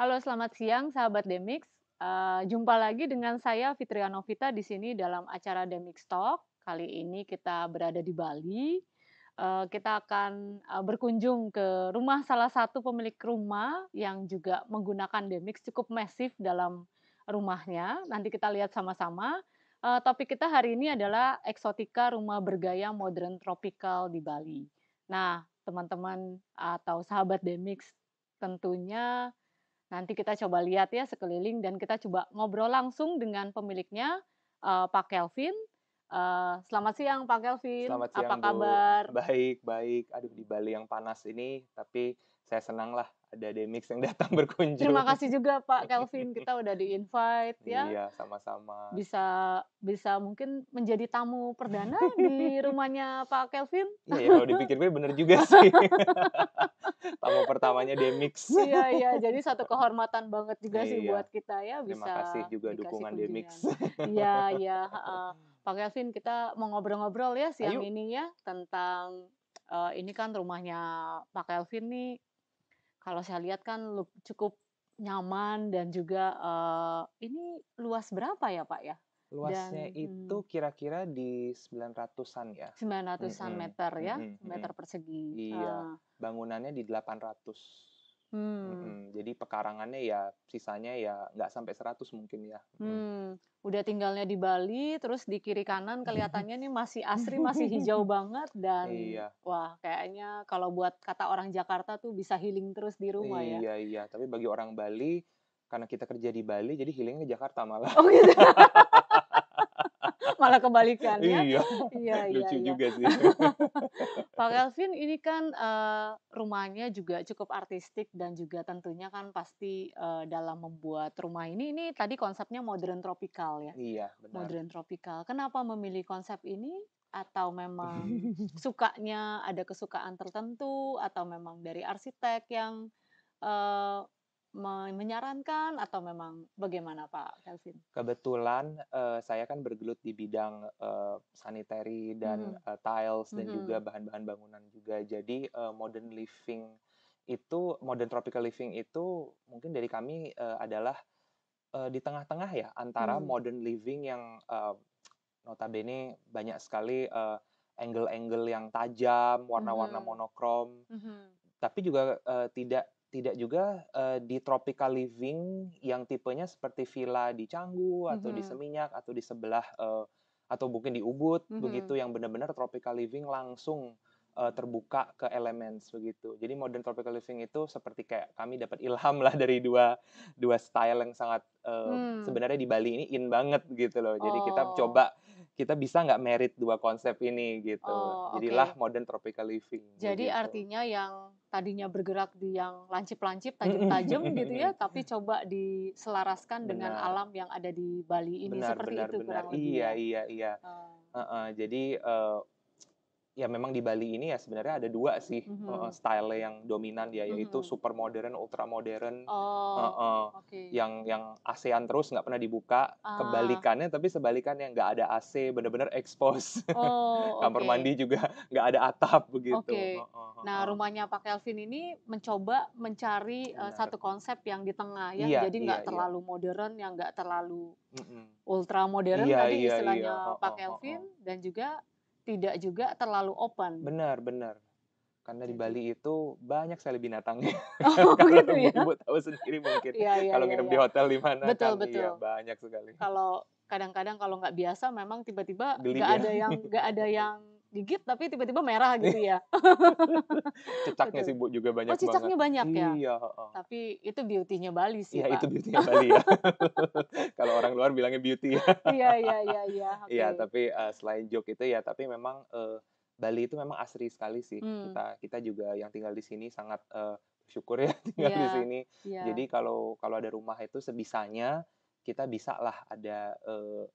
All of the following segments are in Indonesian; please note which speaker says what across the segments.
Speaker 1: Halo, selamat siang sahabat Demix. Uh, eh, jumpa lagi dengan saya Fitria Novita di sini dalam acara Demix Talk. Kali ini kita berada di Bali. Uh, kita akan uh, berkunjung ke rumah salah satu pemilik rumah yang juga menggunakan Demix cukup masif dalam rumahnya. Nanti kita lihat sama-sama. Uh, topik kita hari ini adalah eksotika rumah bergaya modern tropical di Bali. Nah, teman-teman atau sahabat Demix tentunya Nanti kita coba lihat ya sekeliling dan kita coba ngobrol langsung dengan pemiliknya uh, Pak Kelvin. Uh, selamat siang Pak Kelvin. Selamat siang, Apa kabar?
Speaker 2: Baik, baik. Aduh di Bali yang panas ini, tapi saya senang lah ada Demix yang datang berkunjung. Terima
Speaker 1: kasih juga Pak Kelvin, kita udah di invite ya. Iya,
Speaker 2: sama-sama.
Speaker 1: Bisa bisa mungkin menjadi tamu perdana di rumahnya Pak Kelvin.
Speaker 2: Iya, ya, kalau dipikir-pikir bener juga sih. tamu pertamanya Demix. iya, iya,
Speaker 1: jadi satu kehormatan banget juga iya. sih buat kita ya bisa. Terima kasih juga dukungan
Speaker 2: Demix. Iya, iya.
Speaker 1: Uh, Pak Kelvin, kita mau ngobrol-ngobrol ya siang Ayo. ini ya tentang uh, ini kan rumahnya Pak Kelvin nih kalau saya lihat kan cukup nyaman dan juga uh, ini luas berapa ya, Pak, ya? Luasnya Dan itu
Speaker 2: hmm. kira-kira di 900-an ya. 900-an -hmm. meter ya, meter persegi. Iya, uh. bangunannya di 800.
Speaker 1: Hmm. Mm
Speaker 2: Jadi pekarangannya ya sisanya ya nggak sampai 100 mungkin ya.
Speaker 1: Hmm. Udah tinggalnya di Bali, terus di kiri kanan kelihatannya nih masih asri, masih hijau banget dan iya. wah kayaknya kalau buat kata orang Jakarta tuh bisa healing terus di rumah iya, ya. Iya
Speaker 2: iya, tapi bagi orang Bali karena kita kerja di Bali jadi healingnya Jakarta malah. Oh gitu.
Speaker 1: malah kebalikan ya. Iya. iya. iya, Lucu iya, juga sih. Pak Kelvin ini kan uh, rumahnya juga cukup artistik dan juga tentunya kan pasti uh, dalam membuat rumah ini ini tadi konsepnya modern tropical ya.
Speaker 2: Iya, benar. Modern
Speaker 1: tropical. Kenapa memilih konsep ini? atau memang sukanya ada kesukaan tertentu atau memang dari arsitek yang uh, menyarankan atau memang bagaimana Pak Kelvin?
Speaker 2: Kebetulan uh, saya kan bergelut di bidang uh, sanitary dan hmm. uh, tiles dan hmm. juga bahan-bahan bangunan juga. Jadi uh, modern living itu modern tropical living itu mungkin dari kami uh, adalah uh, di tengah-tengah ya antara hmm. modern living yang uh, notabene banyak sekali uh, angle-angle yang tajam, warna-warna monokrom, mm -hmm. tapi juga uh, tidak tidak juga uh, di tropical living yang tipenya seperti villa di Canggu atau mm -hmm. di mm-hmm. Seminyak atau di sebelah uh, atau mungkin di Ubud mm -hmm. begitu mm-hmm. yang benar-benar tropical living langsung uh, terbuka ke elemen begitu. Jadi modern tropical living itu seperti kayak kami dapat ilham lah dari dua dua style yang sangat uh, mm. sebenarnya di Bali ini in banget gitu loh. Jadi oh. kita coba kita bisa nggak merit dua konsep ini gitu. Oh, okay. Jadilah modern tropical living. Jadi gitu.
Speaker 1: artinya yang tadinya bergerak di yang lancip-lancip, tajam-tajam gitu ya, tapi coba diselaraskan benar. dengan alam yang ada di Bali ini benar, seperti benar, itu benar. kurang lebih. Iya, ya? iya,
Speaker 2: iya. Uh. Uh, uh, jadi uh, ya memang di Bali ini ya sebenarnya ada dua sih mm -hmm. uh, style yang dominan ya yaitu mm -hmm. super modern, ultra modern, oh, uh, uh, okay. yang yang ASEAN terus nggak pernah dibuka, ah. kebalikannya tapi sebalikannya nggak ada AC, bener-bener expose, oh, okay. kamar mandi juga nggak ada atap begitu. Okay. Uh,
Speaker 1: uh, uh, nah rumahnya Pak Kelvin ini mencoba mencari uh, satu konsep yang di tengah ya, iya, jadi nggak iya, iya. terlalu iya. modern, yang nggak terlalu mm -mm. ultra
Speaker 2: modern iya, tadi iya, istilahnya iya. Pak Kelvin
Speaker 1: oh, oh. dan juga tidak juga terlalu open. Benar,
Speaker 2: benar. Karena di Bali gitu. itu banyak sekali binatangnya. Oh, kalau gitu ya. Ibu tahu sendiri mungkin. ya, ya, kalau ya, nginep ya. di hotel di mana betul, kan iya, betul. Ya, banyak sekali.
Speaker 1: Kalau kadang-kadang kalau nggak biasa memang tiba-tiba nggak -tiba ya? ada yang nggak ada yang gigit tapi tiba-tiba merah gitu iya. ya.
Speaker 2: cicaknya sih Bu juga oh, banyak oh, cicaknya banget. banyak ya. Iya, oh.
Speaker 1: Tapi itu beauty-nya Bali sih, Iya, itu beauty-nya Bali ya.
Speaker 2: Kalau orang luar bilangnya beauty ya.
Speaker 1: Iya, iya, iya, iya. Okay. Iya, tapi
Speaker 2: uh, selain joke itu ya, tapi memang uh, Bali itu memang asri sekali sih. Hmm. Kita kita juga yang tinggal di sini sangat uh, bersyukur ya tinggal yeah, di iya, sini. Yeah. Jadi kalau kalau ada rumah itu sebisanya kita bisa lah ada uh,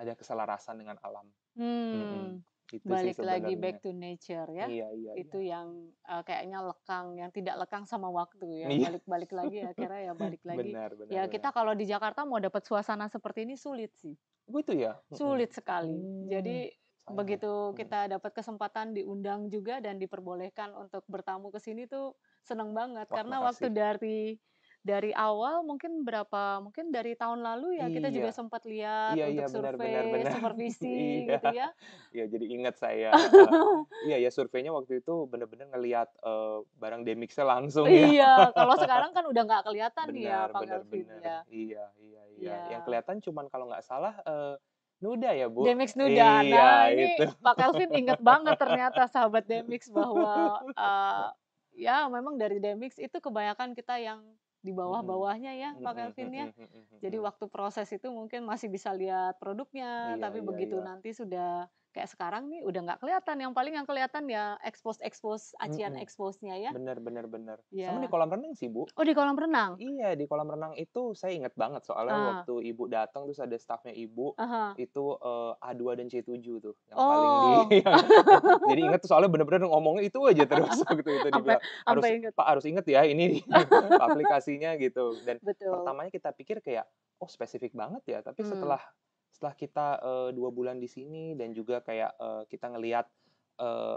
Speaker 2: ada keselarasan dengan alam.
Speaker 1: Hmm. Hmm.
Speaker 2: Itu sih Balik lagi back to
Speaker 1: nature ya. Iya, iya. Itu iya. yang uh, kayaknya lekang, yang tidak lekang sama waktu ya. Iya. Balik-balik lagi ya, akhirnya ya balik lagi. Benar, benar. Ya kita kalau di Jakarta mau dapat suasana seperti ini sulit sih.
Speaker 2: Begitu oh, ya? Sulit
Speaker 1: sekali. Jadi hmm, begitu kita dapat kesempatan diundang juga dan diperbolehkan untuk bertamu ke sini tuh seneng banget Wah, karena makasih. waktu dari dari awal mungkin berapa mungkin dari tahun lalu ya kita iya. juga sempat lihat iya, iya untuk iya, survei benar, benar, benar. supervisi iya. gitu ya.
Speaker 2: Iya jadi ingat saya. uh, iya ya surveinya waktu itu benar-benar ngelihat uh, barang demixnya langsung ya. Iya kalau sekarang
Speaker 1: kan udah nggak kelihatan ya benar, ya Pak benar, Elvin benar. ya.
Speaker 2: Iya iya iya. Yeah. Yang kelihatan cuman kalau nggak salah uh, Nuda ya Bu. Demix Nuda. Iya, nah ini itu. Pak Kelvin ingat
Speaker 1: banget ternyata sahabat Demix bahwa uh, ya memang dari Demix itu kebanyakan kita yang di bawah-bawahnya ya Pak Kelvin ya. Jadi waktu proses itu mungkin masih bisa lihat produknya, iya, tapi iya, begitu iya. nanti sudah kayak sekarang nih udah nggak kelihatan yang paling yang kelihatan ya expose expose acian -hmm. expose-nya ya bener
Speaker 2: bener bener yeah. sama di kolam renang sih bu oh di kolam renang iya di kolam renang itu saya ingat banget soalnya uh. waktu ibu datang terus ada staffnya ibu uh -huh. itu uh, eh, A2 dan C7 tuh yang oh. paling di yang, jadi inget tuh soalnya bener-bener ngomongnya itu aja terus gitu itu dibilang harus inget. pak harus inget ya ini aplikasinya gitu dan Betul. pertamanya kita pikir kayak oh spesifik banget ya tapi hmm. setelah setelah kita uh, dua bulan di sini dan juga kayak uh, kita ngelihat uh,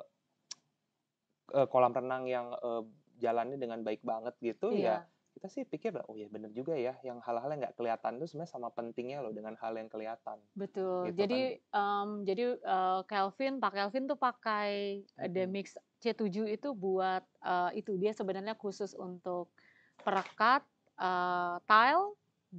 Speaker 2: eh, uh, kolam renang yang uh, jalannya dengan baik banget gitu iya. ya kita sih pikir oh ya benar juga ya yang hal-hal yang nggak kelihatan itu sebenarnya sama pentingnya loh dengan hal yang kelihatan betul gitu jadi
Speaker 1: kan. um, jadi uh, Kelvin pak Kelvin tuh pakai hmm the mix C7 itu buat uh, itu dia sebenarnya khusus untuk perekat uh, tile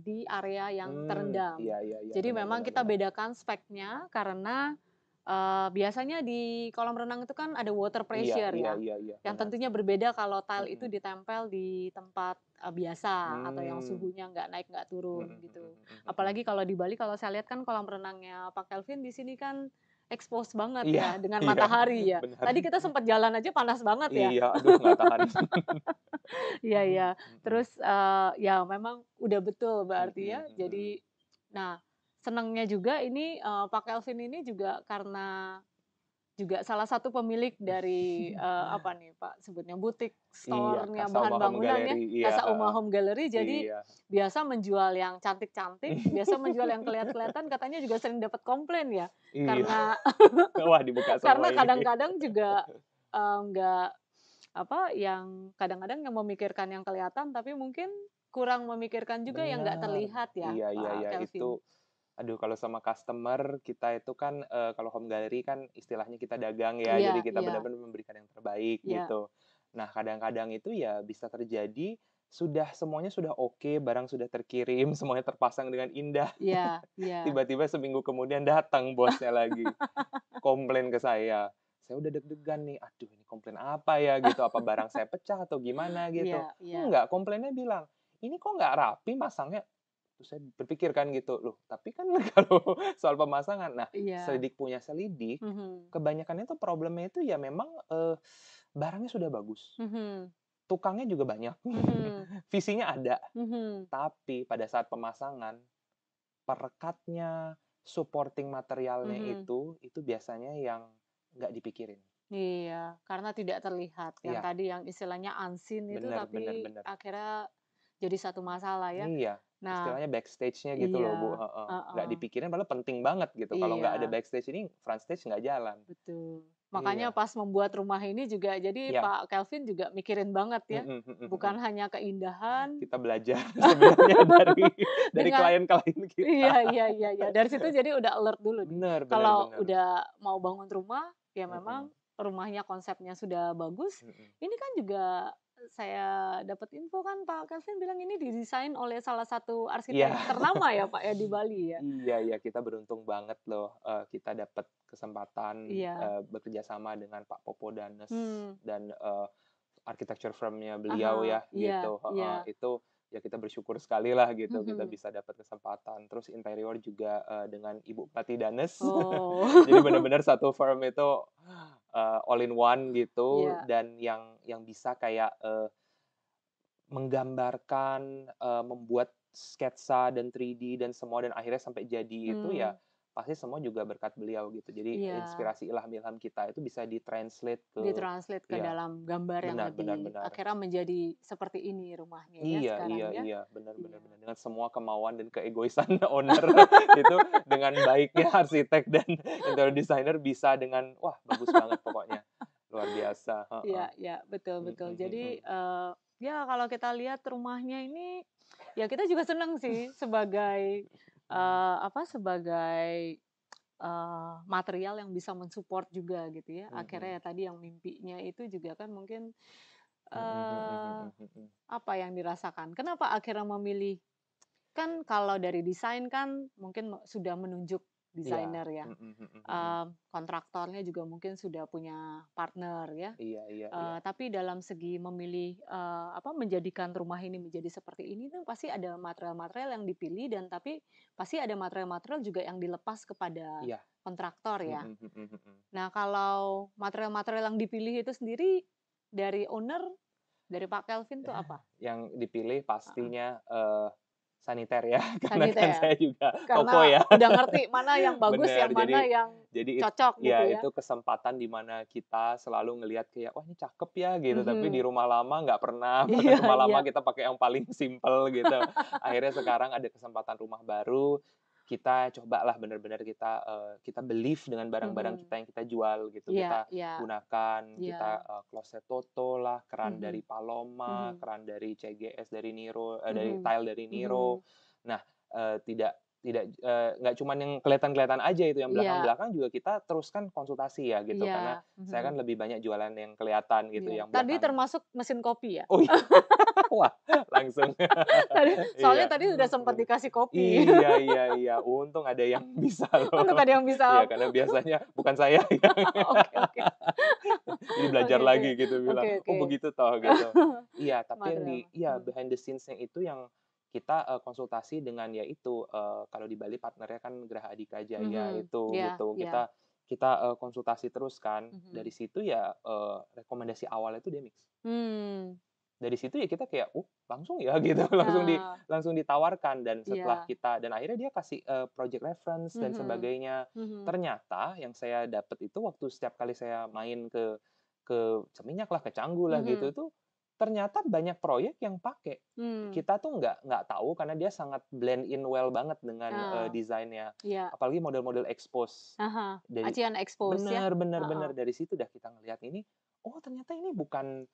Speaker 1: di area yang hmm, terendam.
Speaker 2: Iya, iya, iya, Jadi iya, memang iya, kita iya.
Speaker 1: bedakan speknya karena uh, biasanya di kolam renang itu kan ada water iya, pressure iya, ya, iya, iya, iya, yang iya. tentunya berbeda kalau tile hmm. itu ditempel di tempat uh, biasa hmm. atau yang hmm. suhunya nggak naik nggak turun hmm. gitu. Apalagi kalau di Bali kalau saya lihat kan kolam renangnya Pak Kelvin di sini kan expose banget iya, ya dengan iya, matahari ya. Benar. Tadi kita sempat jalan aja panas banget ya. Iya, aduh matahari. Iya iya. Terus uh, ya memang udah betul berarti ya. Jadi nah senangnya juga ini uh, Pak Kelvin ini juga karena juga salah satu pemilik dari uh, apa nih Pak sebutnya butik iya, store-nya iya, bahan bangunannya iya, Uma Home Gallery jadi iya. biasa menjual yang cantik-cantik biasa menjual yang kelihatan-kelihatan katanya juga sering dapat komplain ya
Speaker 2: iya. karena wah karena kadang-kadang
Speaker 1: juga eh, nggak uh, apa yang kadang-kadang yang memikirkan yang kelihatan tapi mungkin kurang memikirkan juga Benar. yang enggak terlihat ya iya, iya Pak iya iya Kelvin.
Speaker 2: itu aduh kalau sama customer kita itu kan uh, kalau home gallery kan istilahnya kita dagang ya, yeah, jadi kita yeah. benar-benar memberikan yang terbaik yeah. gitu. Nah, kadang-kadang itu ya bisa terjadi sudah semuanya sudah oke, okay, barang sudah terkirim, semuanya terpasang dengan indah. Yeah, iya. yeah. Tiba-tiba seminggu kemudian datang bosnya lagi komplain ke saya. Saya udah deg-degan nih, aduh ini komplain apa ya gitu, apa barang saya pecah atau gimana iya, gitu. Yeah, yeah. Enggak, komplainnya bilang, ini kok nggak rapi masangnya Terus saya berpikir kan gitu, loh tapi kan kalau soal pemasangan, nah yeah. selidik punya selidik, mm -hmm. kebanyakan itu problemnya itu ya memang uh, barangnya sudah bagus. Mm -hmm tukangnya juga banyak, mm-hmm. visinya ada, mm-hmm. tapi pada saat pemasangan perekatnya, supporting materialnya mm-hmm. itu itu biasanya yang nggak dipikirin.
Speaker 1: Iya, karena tidak terlihat. Yang iya. tadi yang istilahnya ansin itu tapi bener, bener. akhirnya jadi satu masalah ya. Iya. Nah, istilahnya
Speaker 2: backstage-nya gitu iya, loh bu, nggak uh -uh. Gak dipikirin malah penting banget gitu. Iya. Kalau nggak ada backstage ini, front stage nggak jalan. Betul. Makanya iya.
Speaker 1: pas membuat rumah ini juga, jadi iya. Pak Kelvin juga mikirin banget ya,
Speaker 2: mm bukan
Speaker 1: hanya keindahan.
Speaker 2: Kita belajar sebenarnya dari dari klien-klien kita. Iya iya iya iya. Dari situ jadi
Speaker 1: udah alert dulu. Bener, bener, Kalau bener. udah mau bangun rumah, ya memang mm -hmm. rumahnya konsepnya sudah bagus. Mm -hmm. Ini kan juga saya dapat info kan Pak Kelvin bilang ini didesain oleh salah satu arsitek yeah. ternama ya Pak ya di Bali ya.
Speaker 2: Iya iya kita beruntung banget loh uh, kita dapat kesempatan yeah. Iya. uh, bekerja sama dengan Pak Popo Danes hmm. dan uh, eh, architecture firmnya beliau uh -huh. ya yeah. gitu uh, itu ya kita bersyukur sekali lah gitu mm-hmm. kita mhm. bisa dapat kesempatan terus interior juga uh, dengan ibu Pati Danes oh. jadi benar-benar satu firm itu uh, all in one gitu yeah. dan yang yang bisa kayak uh, menggambarkan uh, membuat sketsa dan 3D dan semua dan akhirnya sampai jadi mm. itu ya hmm pasti semua juga berkat beliau gitu. Jadi yeah. inspirasi ilham-ilham kita itu bisa ditranslate ke ditranslate ke yeah.
Speaker 1: dalam gambar benar, yang lebih benar, benar. akhirnya menjadi seperti ini rumahnya ya iya, ya sekarang iya, ya. Iya,
Speaker 2: benar iya. benar benar dengan semua kemauan dan keegoisan owner itu dengan baiknya arsitek dan interior designer bisa dengan wah bagus banget pokoknya. Luar biasa. Iya,
Speaker 1: iya, betul mm, betul. Mm, Jadi uh, ya kalau kita lihat rumahnya ini ya kita juga senang sih sebagai uh, apa, sebagai, uh, material yang bisa mensupport juga gitu ya. Hmm, akhirnya hmm. ya tadi yang mimpinya itu juga kan mungkin, uh, apa yang dirasakan? Kenapa akhirnya memilih kan kalau dari desain kan mungkin sudah menunjuk Iya. desainer ya.
Speaker 2: Mm-hmm. Uh,
Speaker 1: kontraktornya juga mungkin sudah punya partner ya.
Speaker 2: Iya, iya, uh, eh,
Speaker 1: yeah. Tapi dalam segi memilih uh, apa menjadikan rumah ini menjadi seperti ini tuh pasti ada material-material yang dipilih dan tapi pasti ada material-material juga yang dilepas kepada yeah. kontraktor ya. nah, kalau material-material yang dipilih itu sendiri dari owner dari Pak Kelvin tuh ya, apa?
Speaker 2: Yang dipilih pastinya uh eh, -huh. uh, saniter ya karena kan saniter. kan saya juga karena toko ya udah ngerti mana yang bagus Bener, yang jadi, mana yang jadi cocok it, ya, gitu ya, ya itu kesempatan di mana kita selalu ngelihat kayak wah oh, ini cakep ya gitu -hmm. tapi mhm. di rumah lama nggak pernah yeah, rumah lama iya. kita pakai yang paling simpel gitu akhirnya sekarang ada kesempatan rumah baru kita cobalah benar-benar kita uh, kita believe dengan barang-barang hmm. kita yang kita jual gitu yeah, kita yeah. gunakan yeah. kita uh, kloset Toto lah keran hmm. dari Paloma hmm. keran dari CGS dari Niro uh, dari mm-hmm. tile dari Niro mm-hmm. nah uh, tidak tidak nggak uh, cuman yang kelihatan-kelihatan aja itu yang iya. belakang-belakang juga kita teruskan konsultasi ya gitu yeah. karena mm saya kan mm-hmm. lebih banyak jualan yang kelihatan gitu yeah. yang belakang.
Speaker 1: tadi termasuk mesin kopi ya oh iya
Speaker 2: wah langsung. tadi, soalnya iya. tadi sudah
Speaker 1: sempat dikasih kopi. iya iya
Speaker 2: iya, untung ada yang bisa loh. Untung ada yang bisa. Iya karena biasanya bukan saya. Oke oke.
Speaker 1: Jadi belajar okay, lagi okay. gitu bilang, okay, okay. oh begitu
Speaker 2: toh gitu. iya tapi yang di, iya behind the scenes-nya itu yang kita uh, konsultasi dengan yaitu uh, eh, kalau di Bali partnernya kan Geraha Adika Jaya mm-hmm. itu yeah, gitu iya. kita yeah. kita uh, konsultasi terus kan mm-hmm. dari situ ya uh, rekomendasi awal itu dia mix
Speaker 1: hmm
Speaker 2: dari situ ya kita kayak uh langsung ya gitu iya. langsung di langsung ditawarkan dan iya. setelah yeah. kita dan akhirnya dia kasih uh, project reference mm -hmm. dan mm-hmm. sebagainya mm -hmm. ternyata yang saya dapat itu waktu setiap kali saya main ke ke seminyak lah ke Canggu lah mm -hmm. gitu tuh ternyata banyak proyek yang pakai
Speaker 1: hmm. kita
Speaker 2: tuh nggak nggak tahu karena dia sangat blend in well banget dengan uh. Uh, desainnya yeah. apalagi model-model expose uh -huh. dari acian expose bener ya? bener uh -huh. bener dari situ dah kita ngelihat ini oh ternyata ini bukan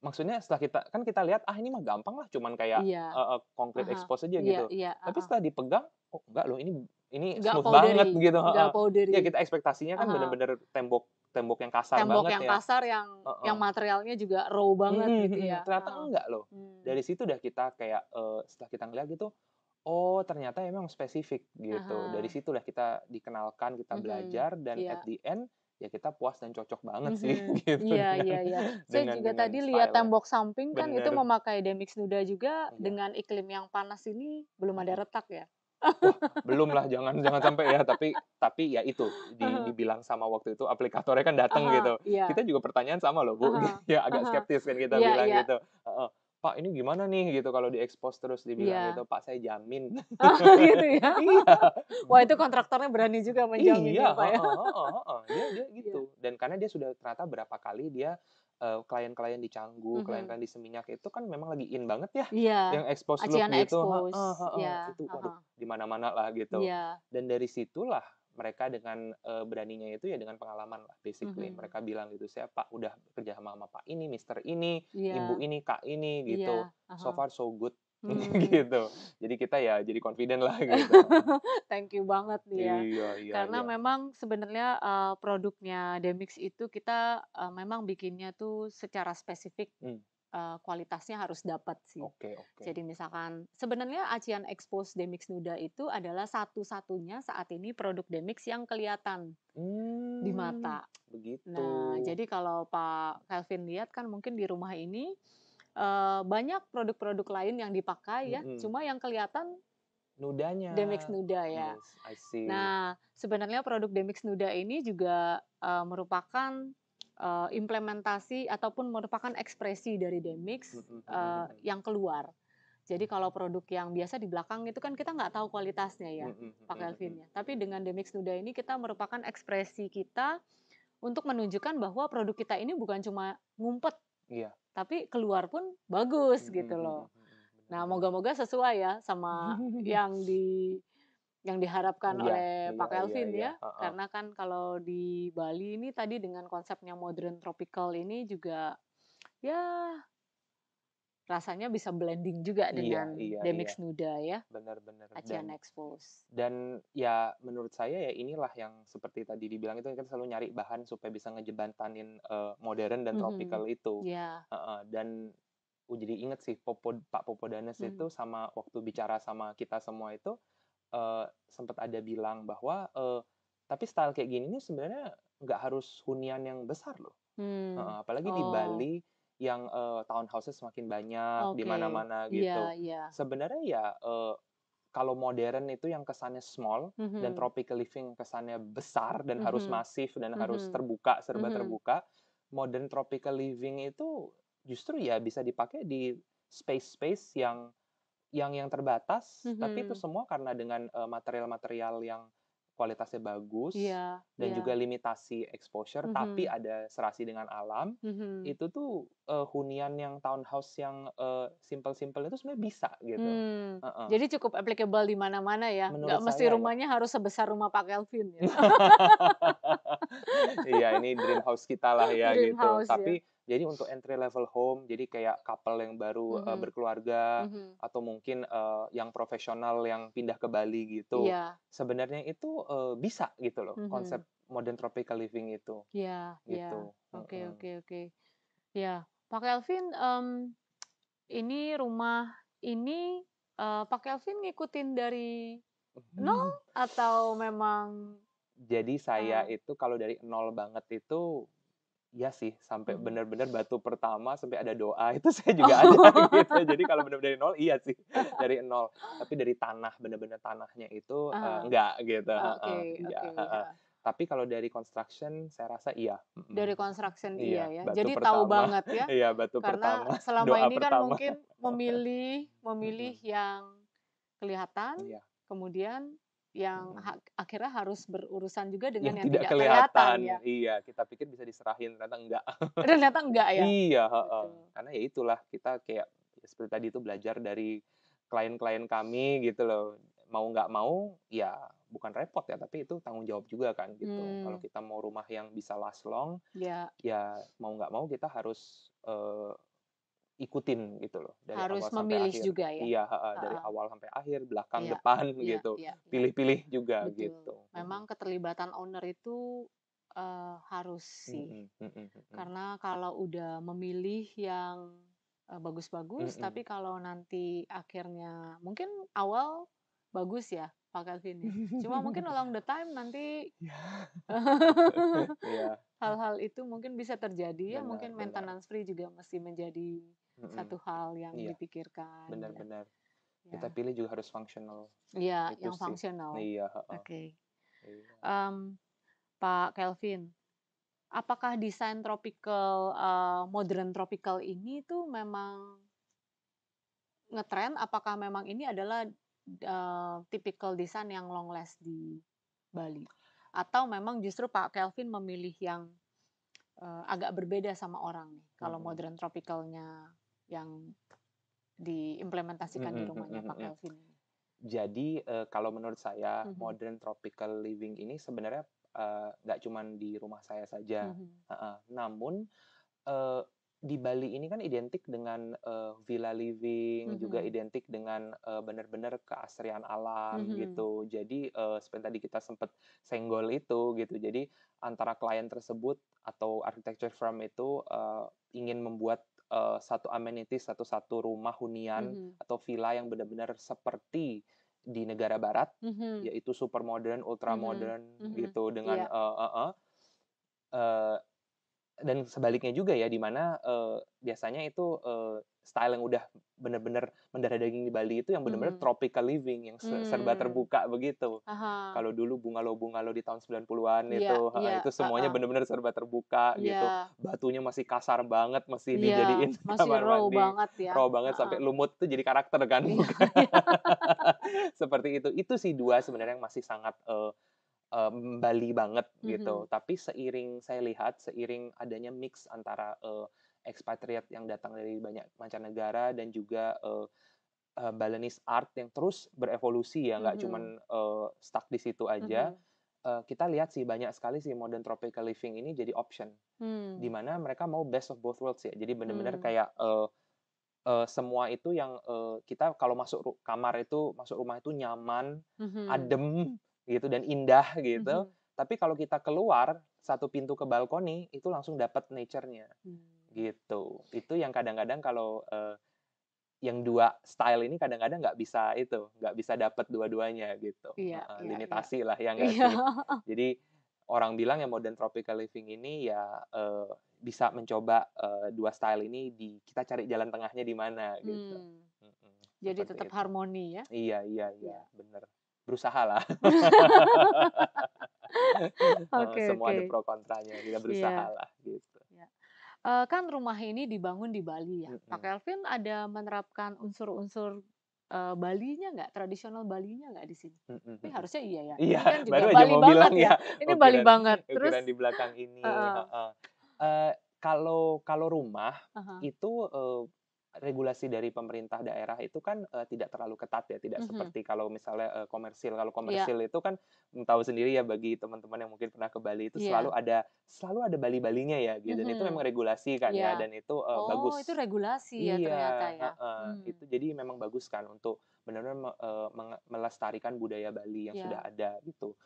Speaker 2: maksudnya setelah kita kan kita lihat ah ini mah gampang lah cuman kayak yeah. Iya. uh, eh, uh, konkret -huh. expose aja yeah, gitu. iya, Tapi setelah dipegang oh enggak loh ini ini gak smooth banget gitu. nggak heeh. powdery. Ya kita ekspektasinya kan Aha. bener-bener tembok tembok yang kasar Tembok banget yang ya. kasar yang Heeh. yang
Speaker 1: materialnya juga raw banget hmm, gitu hmm, hmm, ya. Ternyata -huh. enggak loh. Hmm.
Speaker 2: Dari situ udah kita kayak uh, setelah kita ngeliat gitu, oh ternyata emang spesifik gitu. -huh. Dari situ udah kita dikenalkan, kita Mhm. belajar dan yeah. at the end ya kita puas dan cocok banget sih mm -hmm. gitu. Iya kan. iya iya. Saya juga tadi lihat tembok
Speaker 1: samping kan Bener. itu memakai demix nuda juga iya. dengan iklim yang panas ini belum ada mhm. retak ya. Wah,
Speaker 2: belum lah jangan jangan sampai ya tapi tapi ya itu di, dibilang sama waktu itu aplikatornya kan datang uh -huh, gitu. Iya. Kita juga pertanyaan sama loh Bu. Uh -huh, ya agak uh -huh. skeptis kan kita yeah, bilang yeah. gitu. Uh -huh. Pak ini gimana nih gitu kalau diekspos terus dibilang yeah. gitu Pak saya jamin oh, gitu ya iya
Speaker 1: wah itu kontraktornya berani juga menjamin iya, ya, Pak ya dia
Speaker 2: dia iya. gitu yeah. dan karena dia sudah ternyata berapa kali dia klien-klien uh, klien -klien di mm-hmm. di Seminyak itu kan memang lagi in banget ya, yeah. yang ekspos look gitu, expose. Ha, ha, yeah. itu waduh uh-huh. di mana-mana lah gitu. Yeah. Dan dari situlah mereka dengan uh, beraninya itu ya dengan pengalaman lah basically mm -hmm. mereka bilang gitu saya pak udah kerja sama sama pak ini mister ini yeah. ibu ini kak ini gitu yeah. uh -huh. so uh-huh. far so good mm -hmm. gitu jadi kita ya jadi confident lah gitu
Speaker 1: thank you banget nih ya iya, iya, karena iya. memang sebenarnya uh, produknya Demix itu kita uh, memang bikinnya tuh secara spesifik mm uh, kualitasnya harus dapat sih. Oke okay. Jadi misalkan sebenarnya Acian Expose Demix Nuda itu adalah satu-satunya saat ini produk Demix yang kelihatan
Speaker 2: di hmm, mata. begitu. Nah,
Speaker 1: jadi kalau Pak Kelvin lihat kan mungkin di rumah ini, uh, banyak produk-produk lain yang dipakai ya, cuma yang kelihatan
Speaker 2: Nudanya, Demix
Speaker 1: Nuda ya. yes,
Speaker 2: I see. Nah,
Speaker 1: sebenarnya produk Demix Nuda ini juga, uh, merupakan uh, implementasi ataupun merupakan ekspresi dari demix uh, yang keluar. Jadi kalau produk yang biasa di belakang itu kan kita nggak tahu kualitasnya ya, Pak Kelvin ya. Tapi dengan demix nuda ini kita merupakan ekspresi kita untuk menunjukkan bahwa produk kita ini bukan cuma ngumpet, iya. tapi keluar pun bagus gitu loh. Nah, moga-moga sesuai ya sama yang di yang diharapkan iya, iya, iya, ya, oleh ya, Pak Kelvin ya, ya. ya. Uh -uh. Karena kan kalau di Bali ini tadi dengan konsepnya modern tropical ini juga ya rasanya bisa blending juga dengan iya, iya, Demix iya. Nuda ya.
Speaker 2: Benar-benar. Dan, Expose. Dan ya menurut saya ya inilah yang seperti tadi dibilang itu kan selalu nyari bahan supaya bisa ngejebantanin uh, modern dan mm -hmm. tropical itu. Yeah. Uh, uh, dan uh, jadi inget sih Popo, Pak Popo mm -hmm. itu sama waktu bicara sama kita semua itu uh, eh, sempat ada bilang bahwa uh, tapi style kayak gini nih sebenarnya nggak harus hunian yang besar loh.
Speaker 1: Hmm. Uh, apalagi
Speaker 2: oh. di Bali yang uh, eh, townhouses semakin banyak okay. di mana-mana iya, gitu. Yeah, yeah. Sebenarnya ya uh, kalau modern itu yang kesannya small mm -hmm. dan tropical living kesannya besar dan mm -hmm. harus masif dan mm -hmm. harus terbuka serba mm -hmm. terbuka modern tropical living itu justru ya bisa dipakai di space-space yang yang yang terbatas, -hmm. tapi itu mhm. semua karena dengan, material material-material yang kualitasnya bagus Iya dan iya. juga limitasi exposure, tapi mhm. ada serasi dengan alam, -hmm. itu tuh, eee, hunian yang townhouse yang, eee, simple simple itu sebenarnya bisa gitu. uh -uh. jadi
Speaker 1: cukup applicable di mana-mana ya, nggak mesti rumahnya ya. rumahnya harus sebesar rumah Pak Kelvin ya.
Speaker 2: iya ini dream house kita lah ya dream gitu house, ya. tapi ya. Jadi untuk entry level home, jadi kayak couple yang baru mm -hmm. uh, berkeluarga mm -hmm. atau mungkin uh, yang profesional yang pindah ke Bali gitu. Yeah. Sebenarnya itu uh, bisa gitu loh mm -hmm. konsep modern tropical living itu.
Speaker 1: Iya. Yeah, gitu. Oke oke oke. Ya, Pak Kelvin, um, ini rumah ini uh, Pak Kelvin ngikutin dari mhm. nol atau memang
Speaker 2: jadi saya itu kalau dari nol banget itu iya sih sampai hmm. benar-benar batu pertama sampai ada doa itu saya juga ada oh. gitu. Jadi kalau benar-benar dari nol iya sih dari nol. Tapi dari tanah benar-benar tanahnya itu Uh, enggak gitu, ah, Oke, uh, okay, iya. Tapi kalau dari construction saya rasa iya,
Speaker 1: Dari construction Iya, iya ya. batu Jadi tahu banget ya, Iya, batu karena pertama, selama doa ini kan mungkin memilih memilih yang kelihatan, Iya. kemudian yang ha akhirnya harus berurusan juga dengan yang, yang tidak, tidak kelihatan. kelihatan ya.
Speaker 2: Iya, kita pikir bisa diserahin, ternyata enggak.
Speaker 1: ternyata enggak ya. Iya,
Speaker 2: uh. karena ya itulah kita kayak ya seperti tadi itu belajar dari klien-klien kami gitu loh. Mau enggak mau, ya bukan repot ya, tapi itu tanggung jawab juga kan gitu. Hmm. Kalau kita mau rumah yang bisa last long, ya, ya mau enggak mau kita harus uh, ikutin gitu loh dari harus awal memilih sampai akhir. juga ya iya uh, dari uh, awal sampai akhir belakang iya, depan iya, gitu pilih iya, iya. pilih-pilih juga Betul. gitu mhm.
Speaker 1: memang keterlibatan owner itu uh, harus sih
Speaker 2: mm-hmm. Mm-hmm. karena
Speaker 1: kalau udah memilih yang bagus eh, bagus-bagus mm-hmm. tapi kalau nanti akhirnya mungkin awal bagus ya Pak Calvin ya. cuma mungkin along the time nanti iya. hal-hal itu mungkin bisa terjadi ya, ya mungkin benar. maintenance free juga masih menjadi
Speaker 2: hmm satu hal yang iya.
Speaker 1: dipikirkan. Benar-benar.
Speaker 2: Ya. Kita pilih juga harus fungsional. Iya, yang fungsional. Iya. Oke. Okay. Iya.
Speaker 1: Um, Pak Kelvin, apakah desain tropical uh, modern tropical ini tuh memang ngetren? Apakah memang ini adalah uh, eh, tipikal desain yang long last di Bali? Atau memang justru Pak Kelvin memilih yang uh, agak berbeda sama orang nih. Kalau hmm. modern tropicalnya yang diimplementasikan mm-hmm. di rumahnya Pak Kelvin.
Speaker 2: Jadi uh, kalau menurut saya mm-hmm. modern tropical living ini sebenarnya eh, nggak uh, cuma di rumah saya saja, mm-hmm. uh, uh, namun uh, di Bali ini kan identik dengan uh, villa living, mm-hmm. juga identik dengan uh, benar-benar keasrian alam mm-hmm. gitu. Jadi uh, seperti tadi kita sempat senggol itu gitu. Jadi antara klien tersebut atau architecture firm itu uh, ingin membuat uh, satu amenities atau satu rumah hunian mm -hmm. atau villa yang benar-benar seperti di negara barat mm -hmm. yaitu super modern, ultra mhm. modern mm -hmm. gitu dengan yeah. Iya. uh, eh, uh, eh, uh, uh, dan sebaliknya juga ya dimana uh, eh, biasanya itu uh, style yang udah bener-bener mendarah daging di Bali itu yang bener-bener hmm. tropical living yang hmm. serba terbuka begitu kalau dulu bunga bungalow-bungalow di tahun 90-an iya, itu yeah, itu semuanya uh -uh. bener-bener serba terbuka yeah. gitu batunya masih kasar banget masih yeah, dijadiin masih kamar raw mandi banget ya. raw banget uh -uh. sampai lumut tuh jadi karakter kan yeah. seperti itu itu sih dua sebenarnya yang masih sangat uh, um, Bali banget gitu. Mm -hmm. Tapi seiring saya lihat seiring adanya mix antara uh, ekspatriat yang datang dari banyak mancanegara dan juga uh, uh, Balinese art yang terus berevolusi ya, nggak mm -hmm. cuman uh, stuck di situ aja. Mm -hmm. Uh, kita lihat sih banyak sekali sih modern tropical living ini jadi option, hmm. dimana mereka mau best of both worlds ya. Jadi benar-benar hmm. kayak uh, uh, semua itu yang uh, kita kalau masuk kamar itu masuk rumah itu nyaman, hmm adem, gitu dan indah gitu. Mm-hmm. Tapi kalau kita keluar satu pintu ke balkoni itu langsung dapat nature-nya. Mm. Gitu. Itu yang kadang-kadang kalau uh, yang dua style ini kadang-kadang nggak bisa itu, nggak bisa dapat dua-duanya gitu. Iya, uh, iya, limitasi iya. lah yang nggak iya. Jadi orang bilang yang modern tropical living ini ya uh, bisa mencoba uh, dua style ini di kita cari jalan tengahnya di mana
Speaker 1: gitu. Hmm. Jadi tetap harmoni ya.
Speaker 2: Iya, iya, iya, iya. benar berusaha lah. Oh, okay, Semua okay. ada pro kontranya, kita iya. berusaha yeah. lah gitu. Yeah. Iya.
Speaker 1: Uh, kan rumah ini dibangun di Bali ya. Mm -hmm. Pak Kelvin ada menerapkan unsur-unsur uh, eh, nya nggak tradisional Bali nya nggak di sini. Mm -hmm. Tapi harusnya iya ya. Iya. kan Bali mau banget bilang ya. ya. Ini ukiran, Bali banget. Terus di belakang ini. Uh,
Speaker 2: uh, uh, kalau kalau rumah uh -huh. itu uh, regulasi dari pemerintah daerah itu kan uh, tidak terlalu ketat ya, tidak mm -hmm. seperti kalau misalnya uh, komersil. Kalau iya. komersil yeah. itu kan mm, tahu sendiri ya bagi teman-teman yang mungkin pernah ke Bali itu yeah. selalu ada selalu ada Bali-balinya ya gitu. Mm -hmm. Dan itu mhm. memang regulasi kan yeah. ya iya. dan itu uh, oh, bagus. Oh, itu
Speaker 1: regulasi ya iya, ya ternyata ya. Uh,
Speaker 2: uh, hmm. itu jadi memang bagus kan untuk benar-benar uh, melestarikan budaya Bali yang yeah. sudah ada gitu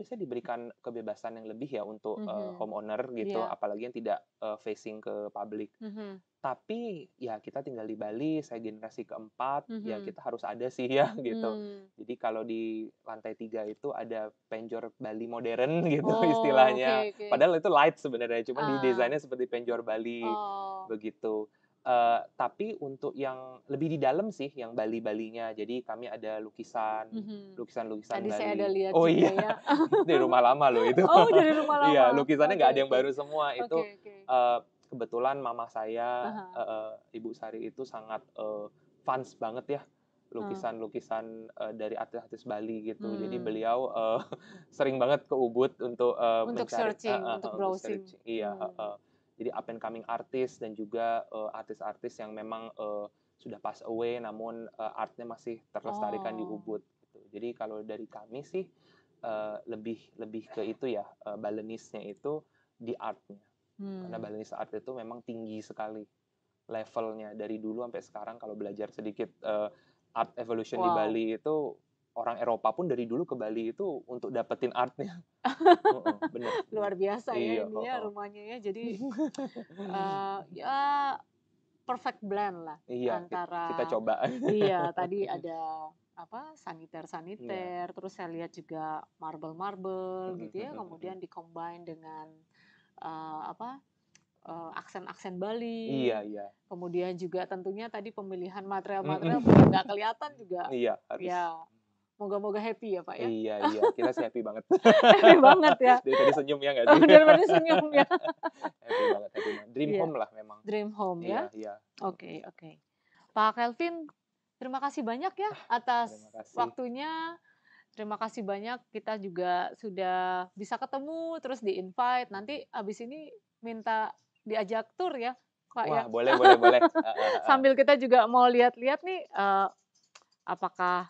Speaker 2: biasanya diberikan kebebasan yang lebih ya untuk mm -hmm. uh, homeowner gitu, yeah. apalagi yang tidak uh, facing ke publik. Mm -hmm. Tapi ya kita tinggal di Bali, saya generasi keempat, mm -hmm. ya kita harus ada sih ya gitu. Mm. Jadi kalau di lantai tiga itu ada penjor Bali modern gitu oh, istilahnya. Okay, okay. Padahal itu light sebenarnya, cuma uh. di ah. desainnya seperti penjor Bali oh. begitu. Uh, tapi untuk yang lebih di dalam sih yang Bali-Balinya. Jadi kami ada lukisan, mm-hmm. lukisan-lukisan Tadi Bali. saya ada lihat Oh iya. Ya. Di rumah lama loh itu. Oh, dari rumah iya, lama. Iya, lukisannya nggak okay. ada yang baru semua. itu okay. Uh, eh, kebetulan mama saya uh-huh. uh, Ibu Sari itu sangat uh, fans banget ya ah. lukisan-lukisan uh, dari artis-artis Bali gitu. Hmm. Jadi beliau uh, sering banget ke Ubud untuk uh, untuk mencari, searching, uh, uh, untuk browsing. Untuk Iya, hmm. uh, jadi up and coming artis dan juga eh, artis-artis yang memang uh, sudah pass away namun uh, artnya masih terlestarikan oh. di Ubud gitu. Jadi kalau dari kami sih uh, lebih lebih ke itu ya uh, balenisnya itu di artnya
Speaker 1: hmm. karena balenis
Speaker 2: art itu memang tinggi sekali levelnya dari dulu sampai sekarang kalau belajar sedikit uh, art evolution wow. di Bali itu orang Eropa pun dari dulu ke Bali itu untuk dapetin artnya.
Speaker 1: oh, Luar biasa ya iya, ya ini ya rumahnya ya. Jadi uh, ya perfect blend lah
Speaker 2: iya, antara kita coba. iya, tadi
Speaker 1: ada apa saniter-saniter, iya. terus saya lihat juga marble-marble gitu ya, kemudian dikombin dengan uh, apa eh, aksen-aksen Bali. Iya, iya. Kemudian juga tentunya tadi pemilihan material-material nggak kelihatan juga.
Speaker 2: Iya, harus. Ya,
Speaker 1: Moga-moga happy ya Pak ya. Iya, iya. Kita sih happy
Speaker 2: banget. happy
Speaker 1: banget ya. Dari tadi
Speaker 2: senyum ya nggak sih? Oh, dari tadi senyum ya. happy banget, happy banget. Dream yeah. home lah memang.
Speaker 1: Dream home ya? Iya, iya. Oke, okay, oke. Okay. Pak Kelvin, terima kasih banyak ya ah, atas terima waktunya. Terima kasih banyak. Kita juga sudah bisa ketemu, terus di-invite. Nanti abis ini minta diajak tur ya, Pak ya. Wah, ya. boleh, boleh, boleh. Ah, ah, Sambil kita juga mau lihat-lihat nih, uh, apakah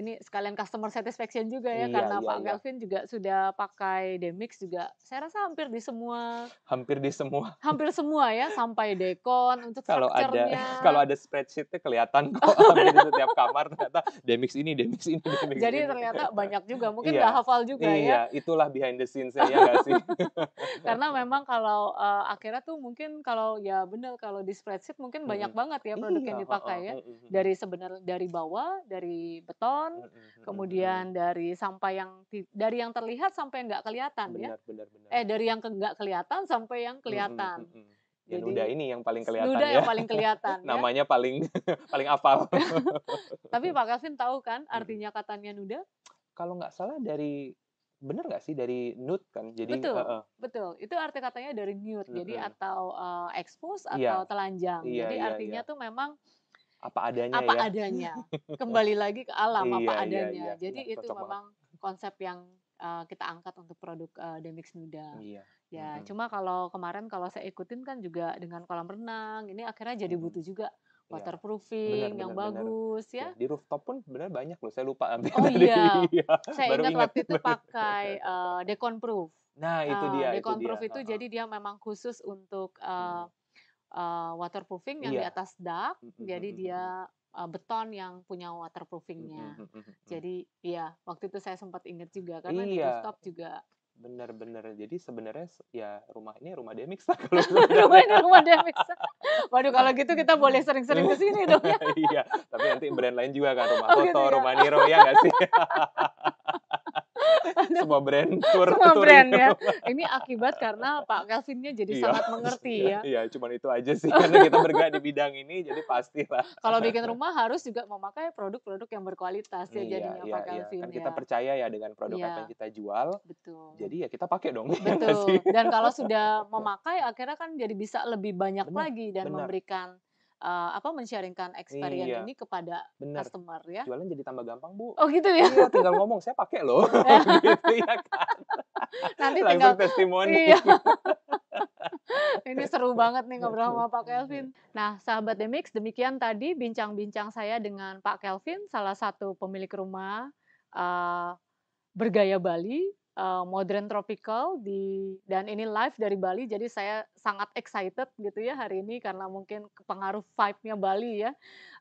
Speaker 1: ini sekalian customer satisfaction juga ya iya, karena iya, Pak iya. Melvin juga sudah pakai Demix juga. Saya rasa hampir di semua
Speaker 2: hampir di semua.
Speaker 1: Hampir semua ya sampai dekon untuk kalau ada
Speaker 2: kalau ada spreadsheetnya kelihatan kok hampir di setiap kamar ternyata Demix ini Demix ini Demix. Jadi ini. ternyata
Speaker 1: banyak juga mungkin iya. nggak iya, hafal juga iya, ya. Iya,
Speaker 2: itulah behind the scenes ya iya sih. karena
Speaker 1: memang kalau uh, akhirnya tuh mungkin kalau ya benar kalau di spreadsheet mungkin banyak hmm. banget ya produk iya, yang dipakai oh, oh. ya. Dari sebenarnya dari bawah dari beton kelihatan, mm, mm, mm, kemudian dari sampai yang dari yang terlihat sampai nggak kelihatan ya. benar, ya. Benar, benar. Eh dari yang nggak kelihatan sampai yang kelihatan.
Speaker 2: Mm-hmm. Jadi, ini yang paling kelihatan nuda ya. yang paling kelihatan. Ya. Namanya paling paling hafal.
Speaker 1: Tapi Pak Kevin tahu kan artinya katanya nuda?
Speaker 2: Kalau nggak salah dari bener nggak sih dari nude kan jadi betul uh, uh.
Speaker 1: betul itu arti katanya dari nude mm -hmm. jadi atau uh, expose atau yeah. telanjang yeah, jadi yeah, artinya yeah. tuh memang
Speaker 2: apa adanya apa ya. adanya
Speaker 1: kembali lagi ke alam iya, apa iya, adanya iya, iya. jadi nah, itu memang banget. konsep yang uh, kita angkat untuk produk uh, Demix Nuda
Speaker 2: iya. ya mm-hmm.
Speaker 1: cuma kalau kemarin kalau saya ikutin kan juga dengan kolam renang ini akhirnya jadi mm-hmm. butuh juga iya. waterproofing bener, yang bagus bener. ya. Iya,
Speaker 2: di rooftop pun benar banyak loh. Saya lupa ambil Oh tadi. iya. saya Baru ingat, waktu itu
Speaker 1: pakai uh, deconproof.
Speaker 2: Nah, itu ah, dia uh, deconproof itu, dia. itu uh -huh. jadi
Speaker 1: dia memang khusus untuk uh, hmm uh, waterproofing yang yeah. di atas dak, mm -hmm. jadi dia uh, beton yang punya
Speaker 2: waterproofingnya. Mm
Speaker 1: -hmm. Jadi ya waktu itu saya sempat ingat juga karena yeah. di iya. rooftop juga.
Speaker 2: Bener-bener. Jadi sebenarnya ya rumah ini rumah Demix lah rumah ini rumah
Speaker 1: Demix. Waduh kalau gitu kita boleh sering-sering ke sini dong ya. iya, tapi
Speaker 2: nanti brand lain juga kan rumah oh, gitu Toto, gitu ya? rumah Niro ya nggak sih? semua brand tour semua brand ya
Speaker 1: ini akibat karena Pak Kelvinnya jadi iya, sangat mengerti ya
Speaker 2: iya cuman itu aja sih karena kita bergerak di bidang ini jadi pastilah kalau bikin rumah
Speaker 1: harus juga memakai produk-produk yang berkualitas ya iya, jadinya iya, Pak Kelvin iya. Kan ya. kita
Speaker 2: percaya ya dengan produk iya. yang kita jual betul jadi ya kita pakai dong ya betul dan kalau sudah
Speaker 1: memakai akhirnya kan jadi bisa lebih banyak benar, lagi dan benar. memberikan uh, apa men-sharingkan experience iya. ini kepada Bener. customer ya.
Speaker 2: Jualan jadi tambah gampang, Bu. Oh gitu ya. Iya, tinggal ngomong, saya pakai loh. gitu ya kan.
Speaker 1: Nanti Langsung tinggal testimoni. Iya. ini seru banget nih ngobrol sama Pak Kelvin. Nah, sahabat Demix, demikian tadi bincang-bincang saya dengan Pak Kelvin, salah satu pemilik rumah uh, bergaya Bali uh, modern tropical di dan ini live dari Bali jadi saya sangat excited gitu ya hari ini karena mungkin pengaruh vibe-nya Bali ya.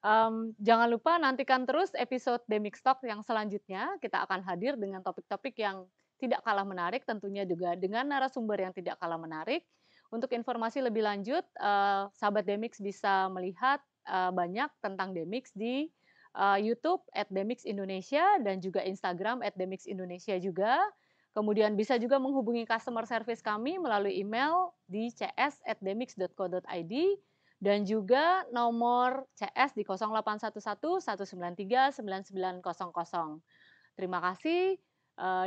Speaker 1: Um, jangan lupa nantikan terus episode Demix Talk yang selanjutnya kita akan hadir dengan topik-topik yang tidak kalah menarik tentunya juga dengan narasumber yang tidak kalah menarik. Untuk informasi lebih lanjut, uh, sahabat Demix bisa melihat uh, banyak tentang Demix di YouTube at Demix Indonesia dan juga Instagram at Demix Indonesia juga. Kemudian bisa juga menghubungi customer service kami melalui email di cs@demix.co.id dan juga nomor CS di 0811 193 9900. Terima kasih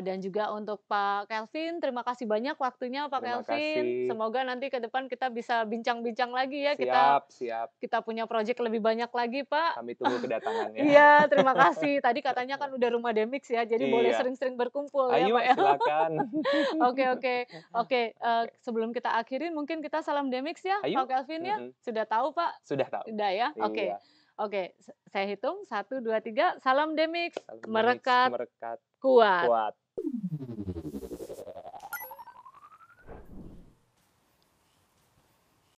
Speaker 1: dan juga untuk Pak Kelvin, terima kasih banyak waktunya Pak terima Kelvin. Kasih. Semoga nanti ke depan kita bisa bincang-bincang lagi ya. Siap, kita, siap. Kita punya proyek lebih banyak lagi Pak. Kami
Speaker 2: tunggu kedatangannya. Iya,
Speaker 1: terima kasih. Tadi katanya kan udah rumah demix ya, jadi iya. boleh sering-sering berkumpul Ayu, ya Pak. Ayo ya. silakan. Oke, oke. Oke, sebelum kita akhirin mungkin kita salam demix ya Ayu. Pak Kelvin ya. Mm -hmm. Sudah tahu Pak?
Speaker 2: Sudah tahu. Sudah ya? Oke. Okay. Iya.
Speaker 1: Oke, okay. saya hitung. Satu, dua, tiga. Salam demix. Salam demix merekat. merekat. Kuat. Kuat.